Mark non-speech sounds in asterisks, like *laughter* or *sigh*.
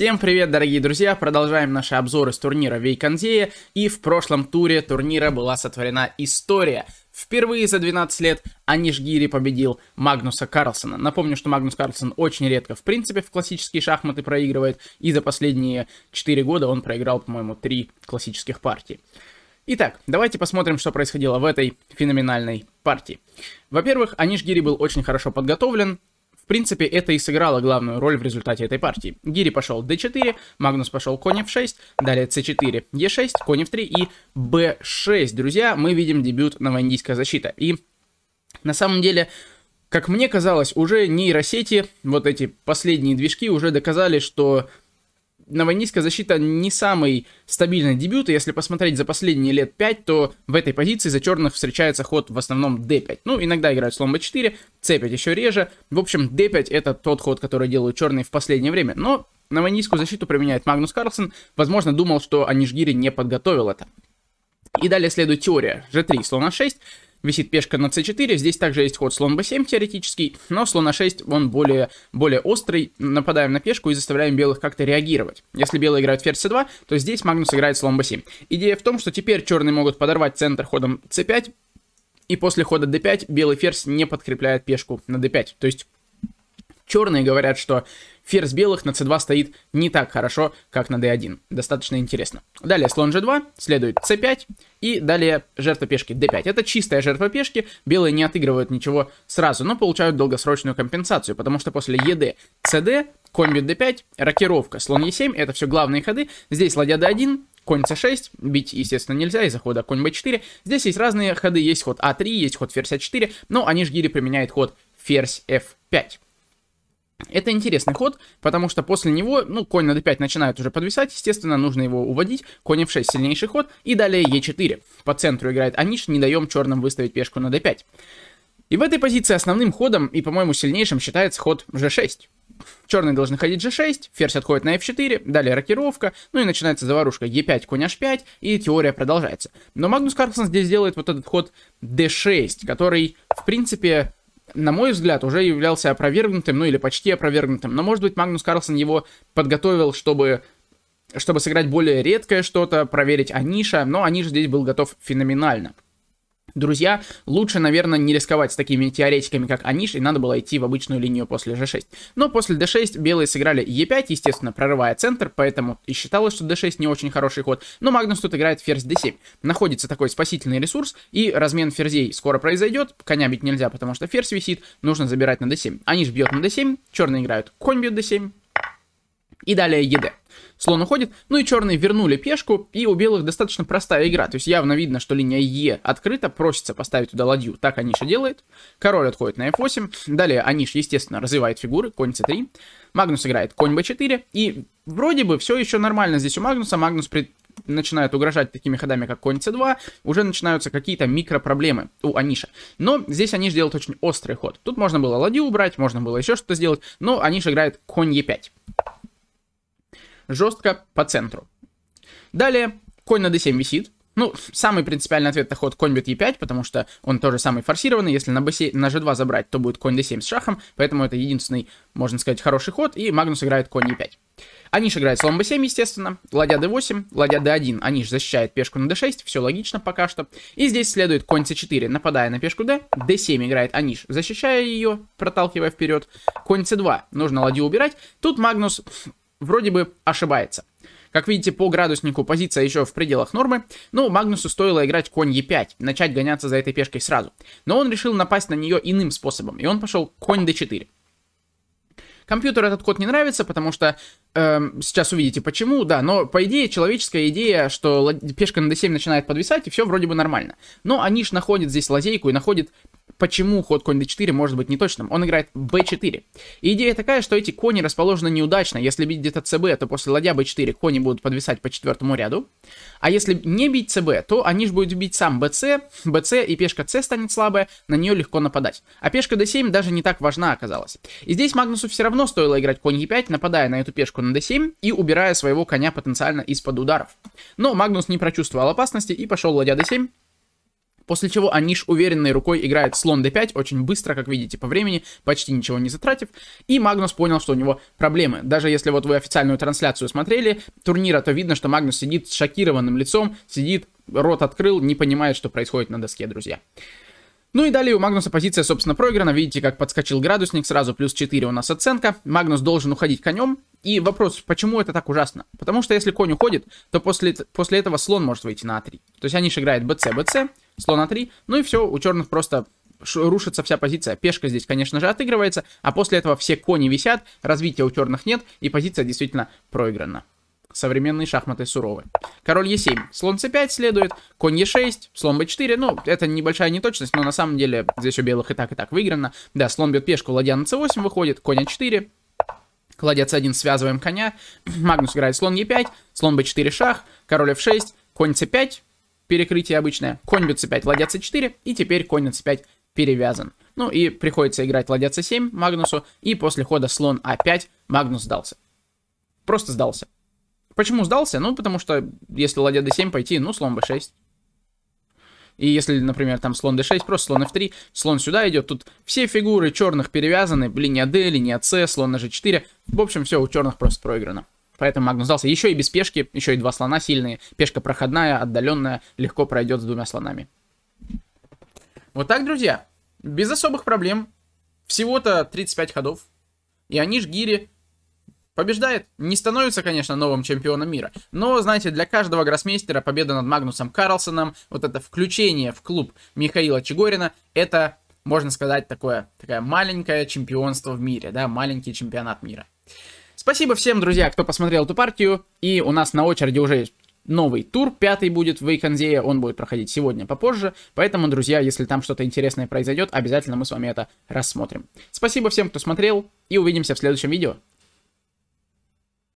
Всем привет, дорогие друзья! Продолжаем наши обзоры с турнира Вейконзея. И в прошлом туре турнира была сотворена история. Впервые за 12 лет Анишгири победил Магнуса Карлсона. Напомню, что Магнус Карлсон очень редко, в принципе, в классические шахматы проигрывает. И за последние 4 года он проиграл, по-моему, 3 классических партии. Итак, давайте посмотрим, что происходило в этой феноменальной партии. Во-первых, Анишгири был очень хорошо подготовлен, принципе, это и сыграло главную роль в результате этой партии. Гири пошел d4, Магнус пошел конь f6, далее c4, e6, конь f3 и b6. Друзья, мы видим дебют новоиндийская защита. И на самом деле... Как мне казалось, уже нейросети, вот эти последние движки, уже доказали, что Новонийская защита не самый стабильный дебют, и если посмотреть за последние лет 5, то в этой позиции за черных встречается ход в основном d5. Ну, иногда играют слон b4, c5 еще реже. В общем, d5 это тот ход, который делают черные в последнее время, но Новонийскую защиту применяет Магнус Карлсон. Возможно, думал, что Анишгири не подготовил это. И далее следует теория. g3, слон a6 висит пешка на c4, здесь также есть ход слон b7 теоретический, но слон a6, а он более, более острый, нападаем на пешку и заставляем белых как-то реагировать. Если белые играют ферзь c2, то здесь Магнус играет слон b7. Идея в том, что теперь черные могут подорвать центр ходом c5, и после хода d5 белый ферзь не подкрепляет пешку на d5. То есть Черные говорят, что ферзь белых на c2 стоит не так хорошо, как на d1. Достаточно интересно. Далее слон g2, следует c5 и далее жертва пешки d5. Это чистая жертва пешки, белые не отыгрывают ничего сразу, но получают долгосрочную компенсацию, потому что после ед, cd, конь бьет d5, рокировка, слон e7, это все главные ходы. Здесь ладья d1, конь c6, бить, естественно, нельзя из-за хода конь b4. Здесь есть разные ходы, есть ход a а 3 есть ход ферзь a а 4 но Аниш Гири применяет ход ферзь f5. Это интересный ход, потому что после него, ну, конь на d5 начинает уже подвисать, естественно, нужно его уводить, конь f6 сильнейший ход, и далее e4. По центру играет Аниш, не даем черным выставить пешку на d5. И в этой позиции основным ходом и, по-моему, сильнейшим считается ход g6. Черные должны ходить g6, ферзь отходит на f4, далее рокировка, ну и начинается заварушка e5, конь h5, и теория продолжается. Но Магнус Карлсон здесь делает вот этот ход d6, который, в принципе, на мой взгляд, уже являлся опровергнутым, ну или почти опровергнутым. Но, может быть, Магнус Карлсон его подготовил, чтобы, чтобы сыграть более редкое что-то, проверить Аниша, но Аниш здесь был готов феноменально. Друзья, лучше, наверное, не рисковать с такими теоретиками, как Аниш, и надо было идти в обычную линию после g6. Но после d6 белые сыграли e5, естественно, прорывая центр, поэтому и считалось, что d6 не очень хороший ход. Но Магнус тут играет ферзь d7. Находится такой спасительный ресурс, и размен ферзей скоро произойдет. Коня бить нельзя, потому что ферзь висит, нужно забирать на d7. Аниш бьет на d7, черные играют конь бьет d7, и далее ЕД. Слон уходит, ну и черные вернули пешку, и у белых достаточно простая игра, то есть явно видно, что линия Е открыта, просится поставить туда ладью, так Аниша делает, король отходит на F8, далее Аниш, естественно, развивает фигуры, конь C3, Магнус играет конь B4, и вроде бы все еще нормально здесь у Магнуса, Магнус при начинают угрожать такими ходами, как конь c2, уже начинаются какие-то микропроблемы у Аниша. Но здесь Аниш делает очень острый ход. Тут можно было ладью убрать, можно было еще что-то сделать, но Аниш играет конь e5 жестко по центру. Далее, конь на d7 висит. Ну, самый принципиальный ответ на ход конь бьет e5, потому что он тоже самый форсированный. Если на, B7, на g2 забрать, то будет конь d7 с шахом, поэтому это единственный, можно сказать, хороший ход, и Магнус играет конь e5. Аниш играет слон b7, естественно, ладья d8, ладья d1, Аниш защищает пешку на d6, все логично пока что. И здесь следует конь c4, нападая на пешку d, d7 играет Аниш, защищая ее, проталкивая вперед, конь c2, нужно ладью убирать. Тут Магнус вроде бы ошибается. Как видите, по градуснику позиция еще в пределах нормы, но ну, Магнусу стоило играть конь e5, начать гоняться за этой пешкой сразу. Но он решил напасть на нее иным способом, и он пошел конь d4. Компьютер этот код не нравится, потому что э, сейчас увидите почему, да, но по идее человеческая идея, что пешка на d7 начинает подвисать, и все вроде бы нормально. Но аниш находит здесь лазейку и находит Почему ход конь d4 может быть неточным? Он играет b4. И идея такая, что эти кони расположены неудачно. Если бить где-то cb, то после ладья b4 кони будут подвисать по четвертому ряду. А если не бить cb, то они же будут бить сам bc, bc и пешка c станет слабая, на нее легко нападать. А пешка d7 даже не так важна оказалась. И здесь Магнусу все равно стоило играть конь e5, нападая на эту пешку на d7 и убирая своего коня потенциально из-под ударов. Но Магнус не прочувствовал опасности и пошел ладья d7, После чего Аниш уверенной рукой играет слон d5 очень быстро, как видите, по времени, почти ничего не затратив. И Магнус понял, что у него проблемы. Даже если вот вы официальную трансляцию смотрели турнира, то видно, что Магнус сидит с шокированным лицом, сидит, рот открыл, не понимает, что происходит на доске, друзья. Ну и далее у Магнуса позиция, собственно, проиграна. Видите, как подскочил градусник, сразу плюс 4 у нас оценка. Магнус должен уходить конем. И вопрос, почему это так ужасно? Потому что если конь уходит, то после, после этого слон может выйти на А3. То есть Аниш играет БЦ, БЦ, слон на 3, ну и все, у черных просто рушится вся позиция. Пешка здесь, конечно же, отыгрывается, а после этого все кони висят, развития у черных нет, и позиция действительно проиграна. Современные шахматы суровы. Король e7, слон c5 следует, конь e6, слон b4. Ну, это небольшая неточность, но на самом деле здесь у белых и так, и так выиграно. Да, слон бьет пешку, ладья на c8 выходит, конь a4. Ладья c1, связываем коня. *clears throat* Магнус играет слон e5, слон b4 шах, король f6, конь c5, перекрытие обычное, конь бьет c5, ладья c4, и теперь конь на c5 перевязан. Ну и приходится играть ладья c7 Магнусу, и после хода слон а5 Магнус сдался. Просто сдался. Почему сдался? Ну, потому что если ладья d7 пойти, ну, слон b6. И если, например, там слон d6, просто слон f3, слон сюда идет, тут все фигуры черных перевязаны, линия а d, линия а c, слон на g4. В общем, все у черных просто проиграно. Поэтому Магнус сдался. Еще и без пешки, еще и два слона сильные. Пешка проходная, отдаленная, легко пройдет с двумя слонами. Вот так, друзья. Без особых проблем. Всего-то 35 ходов. И они ж побеждает. Не становится, конечно, новым чемпионом мира. Но, знаете, для каждого гроссмейстера победа над Магнусом Карлсоном, вот это включение в клуб Михаила Чегорина, это, можно сказать, такое, такое маленькое чемпионство в мире, да, маленький чемпионат мира. Спасибо всем, друзья, кто посмотрел эту партию. И у нас на очереди уже новый тур, пятый будет в Вейконзее, он будет проходить сегодня попозже, поэтому, друзья, если там что-то интересное произойдет, обязательно мы с вами это рассмотрим. Спасибо всем, кто смотрел, и увидимся в следующем видео.